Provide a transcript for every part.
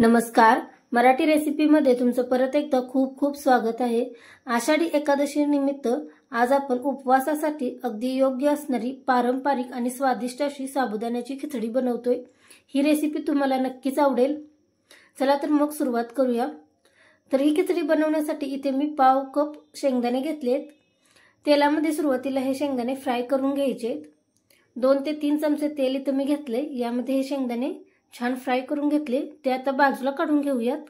नमस्कार मराठी रेसिपीमध्ये तुमचं परत एकदा खूप खूप स्वागत आहे आषाढी एकादशी निमित्त आज आपण उपवासासाठी अगदी योग्य असणारी पारंपरिक आणि स्वादिष्ट अशी साबुदाण्याची खिचडी बनवतोय ही रेसिपी तुम्हाला नक्कीच आवडेल चला तर मग सुरुवात करूया तर ही खिचडी बनवण्यासाठी इथे मी पाव कप शेंगदाणे घेतलेत तेलामध्ये सुरुवातीला हे शेंगदाणे फ्राय करून घ्यायचे दोन ते तीन चमचे तेल इथे मी घेतले यामध्ये हे शेंगदाणे छान फ्राय करून घेतले ते आता बाजूला काढून घेऊयात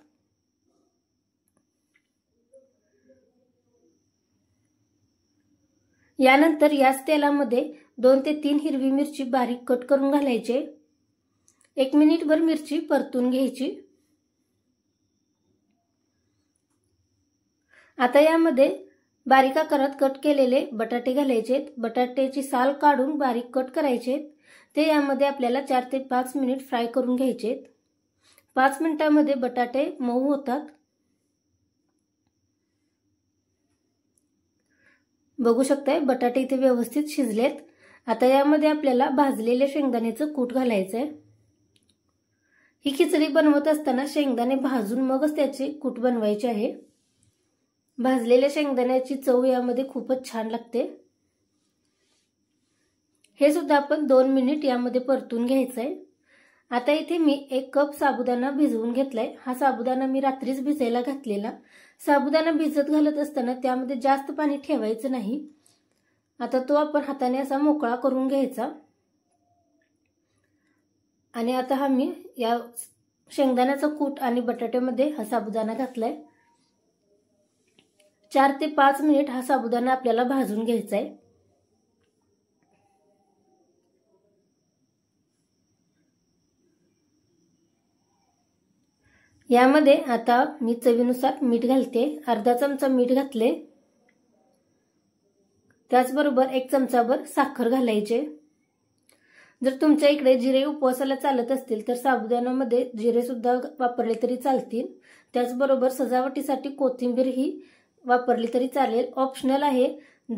यानंतर याच तेलामध्ये दोन ते तीन हिरवी मिरची बारीक कट करून घालायचे एक मिनिटभर मिरची परतून घ्यायची आता यामध्ये बारीक आकारात कट केलेले बटाटे घालायचेत बटाट्याची साल काढून बारीक कट करायचेत ते यामध्ये आपल्याला चार ते पाच मिनिट फ्राय करून घ्यायचेत पाच मिनिटामध्ये बटाटे मऊ होतात बघू शकताय बटाटे इथे व्यवस्थित शिजलेत आता यामध्ये आपल्याला भाजलेल्या शेंगदाण्याचं कूट घालायचंय ही खिचडी बनवत असताना शेंगदाणे भाजून मगच त्याचे कूट बनवायचे आहे भाजलेल्या शेंगदाण्याची चव यामध्ये खूपच छान लागते हे सुद्धा आपण दोन मिनिट यामध्ये परतून घ्यायचं आहे आता इथे मी एक कप साबुदाणा भिजवून घेतलाय हा साबुदाणा मी रात्रीच भिजायला घातलेला साबुदाणा भिजत घालत असताना त्यामध्ये जास्त पाणी ठेवायचं नाही आता तो आपण हाताने असा मोकळा करून घ्यायचा आणि आता हा मी या शेंगदाण्याचा कूट आणि बटाट्यामध्ये हा साबुदाणा घातलाय चार ते पाच मिनिट हा साबुदाणा आपल्याला भाजून घ्यायचा आहे यामध्ये आता मी चवीनुसार मीठ घालते अर्धा चमचा मीठ घातले त्याचबरोबर एक चमचाभर साखर घालायचे जर तुमच्या इकडे जिरे उपवासाला चालत असतील तर साबुदाण्यामध्ये जिरे सुद्धा वापरले तरी चालतील त्याचबरोबर सजावटीसाठी कोथिंबीर ही वापरली तरी चालेल ऑप्शनल आहे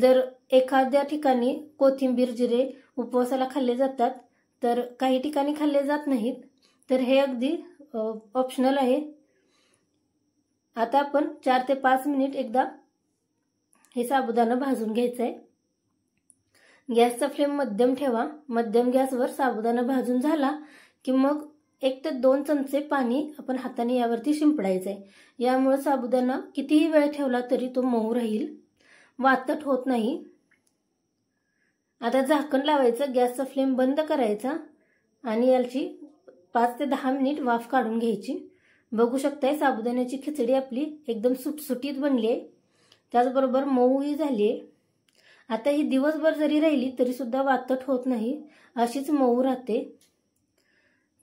जर एखाद्या ठिकाणी कोथिंबीर जिरे उपवासाला खाल्ले जातात तर काही ठिकाणी खाल्ले जात नाहीत तर हे अगदी ऑप्शनल आहे आता आपण चार ते पाच मिनिट एकदा हे साबुदाणं भाजून घ्यायचं आहे गॅसचा फ्लेम मध्यम ठेवा मध्यम गॅसवर साबुदाणं भाजून झाला की मग एक ते दोन चमचे पाणी आपण हाताने यावरती शिंपडायचं आहे यामुळे साबुदाणा कितीही वेळ ठेवला तरी तो मऊ राहील वातट होत नाही आता झाकण लावायचं गॅसचा फ्लेम बंद करायचा आणि याची पाच ते दहा मिनिट वाफ काढून घ्यायची बघू शकताय साबुदाण्याची खिचडी आपली एकदम सुटसुटीत बनली आहे त्याचबरोबर मऊही झाली आहे आता ही दिवसभर जरी राहिली सुद्धा वातट होत नाही अशीच मऊ राहते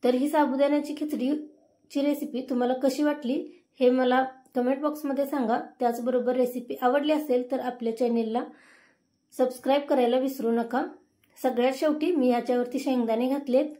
तर ही साबुदाण्याची खिचडीची रेसिपी तुम्हाला कशी वाटली हे मला कमेंट बॉक्समध्ये सांगा त्याचबरोबर रेसिपी आवडली असेल तर आपल्या चॅनेलला सबस्क्राईब करायला विसरू नका सगळ्यात शेवटी मी याच्यावरती शेंगदाणे घातलेत